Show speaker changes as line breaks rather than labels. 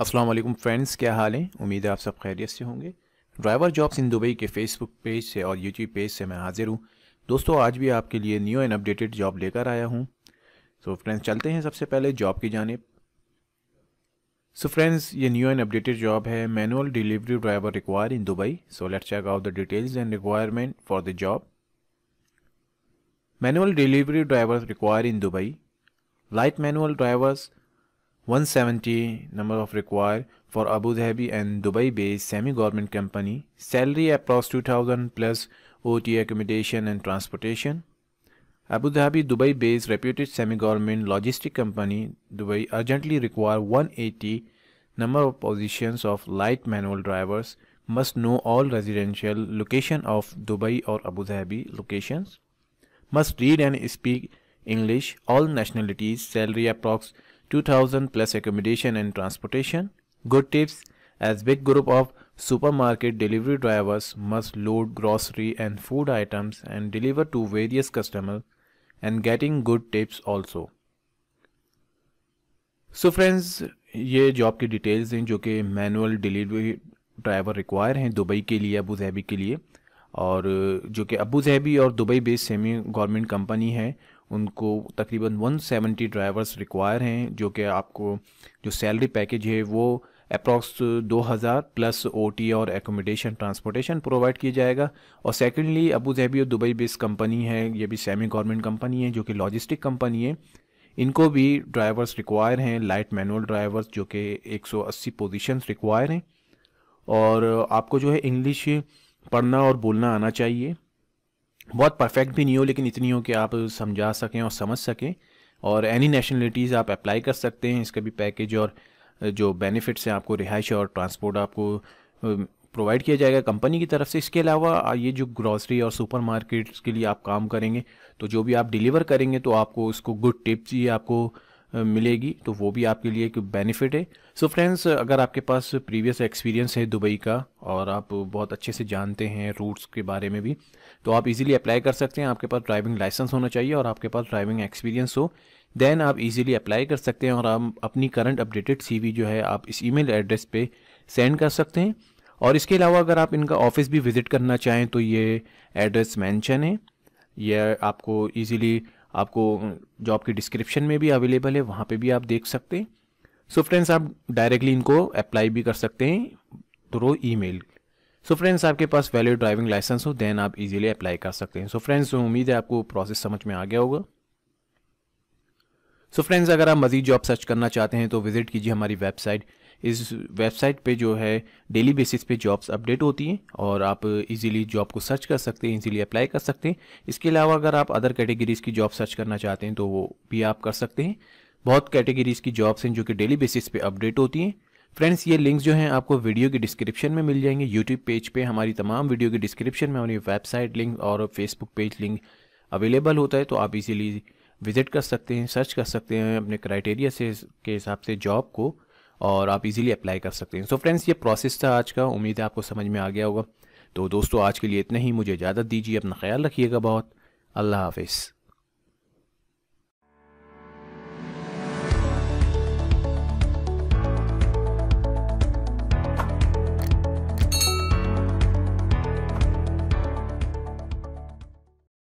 अस्सलाम वालेकुम फ्रेंड्स क्या हाल है उम्मीद है आप सब खैरियत से होंगे ड्राइवर जॉब्स इन दुबई के फेसबुक पेज से और यूट्यूब पेज से मैं हाजिर हूँ दोस्तों आज भी आपके लिए न्यू एंड अपडेटेड जॉब लेकर आया हूँ सो so, फ्रेंड्स चलते हैं सबसे पहले जॉब की जानब सो फ्रेंड्स ये न्यू एंड अपडेटेड जॉब है manual delivery driver require in Dubai so let check out the details and requirement for the job manual delivery driver require in Dubai light manual drivers 170 number of required for Abu Dhabi and Dubai based semi-government company, salary approx 2000 plus OT accommodation and transportation. Abu Dhabi Dubai based reputed semi-government logistic company Dubai urgently require 180 number of positions of light manual drivers must know all residential location of Dubai or Abu Dhabi locations must read and speak English all nationalities salary approx 2000 plus accommodation and transportation. Good tips as big group of supermarket delivery drivers must load grocery and food items and deliver to various customers and getting good tips also. so friends, ये job की details हैं जो कि manual delivery driver require हैं Dubai के लिए Abu Dhabi के लिए और जो कि अबू धाबी और Dubai based semi government company है उनको तकरीबन 170 ड्राइवर्स रिक्वायर हैं जो कि आपको जो सैलरी पैकेज है वो अप्रॉक्स 2000 प्लस ओटी और एकोमोडेशन ट्रांसपोर्टेशन प्रोवाइड किया जाएगा और सेकेंडली अबू जहबी और दुबई बेस्ड कंपनी है ये भी सेमी गवर्नमेंट कंपनी है जो कि लॉजिस्टिक कंपनी है इनको भी ड्राइवर्स रिक्वायर हैं लाइट मैनुअल ड्राइवर्स जो कि 180 पोजीशंस रिक्वायर हैं और आपको जो है इंग्लिश पढ़ना और बोलना आना चाहिए बहुत परफेक्ट भी नहीं हो लेकिन इतनी हो कि आप समझा सकें और समझ सकें और एनी नेशनलिटीज़ आप अप्लाई कर सकते हैं इसका भी पैकेज और जो बेनिफिट्स हैं आपको रिहाइश और ट्रांसपोर्ट आपको प्रोवाइड किया जाएगा कंपनी की तरफ से इसके अलावा ये जो ग्रॉसरी और सुपर के लिए आप काम करेंगे तो जो भी आप डिलीवर करेंगे तो आपको उसको गुड टिप्स ये आपको मिलेगी तो वो भी आपके लिए एक बेनिफिट है सो so फ्रेंड्स अगर आपके पास प्रीवियस एक्सपीरियंस है दुबई का और आप बहुत अच्छे से जानते हैं रूट्स के बारे में भी तो आप इजीली अप्लाई कर सकते हैं आपके पास ड्राइविंग लाइसेंस होना चाहिए और आपके पास ड्राइविंग एक्सपीरियंस हो देन आप इजीली अप्लाई कर सकते हैं और आप अपनी करंट अपडेटेड सी जो है आप इस ई एड्रेस पे सेंड कर सकते हैं और इसके अलावा अगर आप इनका ऑफिस भी विज़िट करना चाहें तो ये एड्रेस मैंशन है यह आपको ईजिली आपको जॉब की डिस्क्रिप्शन में भी अवेलेबल है वहाँ पे भी आप देख सकते हैं सो so फ्रेंड्स आप डायरेक्टली इनको अप्लाई भी कर सकते हैं थ्रो ईमेल सो फ्रेंड्स आपके पास वैलिड ड्राइविंग लाइसेंस हो देन आप इजीली अप्लाई कर सकते हैं सो फ्रेंड्स उम्मीद है आपको प्रोसेस समझ में आ गया होगा सो so फ्रेंड्स अगर आप मजीद जॉब सर्च करना चाहते हैं तो विजिट कीजिए हमारी वेबसाइट इस वेबसाइट पे जो है डेली बेसिस पे जॉब्स अपडेट होती हैं और आप इजीली जॉब को सर्च कर सकते हैं इजीली अप्लाई कर सकते हैं इसके अलावा अगर आप अदर कैटेगरीज की जॉब सर्च करना चाहते हैं तो वो भी आप कर सकते हैं बहुत कैटेगरीज की जॉब्स हैं जो कि डेली बेसिस पे अपडेट होती हैं फ्रेंड्स ये लिंक्स जो हैं आपको वीडियो की डिस्क्रिप्शन में मिल जाएंगे यूट्यूब पेज पर हमारी तमाम वीडियो के डिस्क्रिप्शन में हमारी वेबसाइट लिंक और फेसबुक पेज लिंक अवेलेबल होता है तो आप इजीली विजिट कर सकते हैं सर्च कर सकते हैं अपने क्राइटेरिया से के हिसाब से जॉब को और आप इजीली अप्लाई कर सकते हैं सो so फ्रेंड्स ये प्रोसेस था आज का उम्मीद है आपको समझ में आ गया होगा तो दोस्तों आज के लिए इतना ही मुझे इजाज़त दीजिए अपना ख्याल रखिएगा बहुत अल्लाह हाफिज़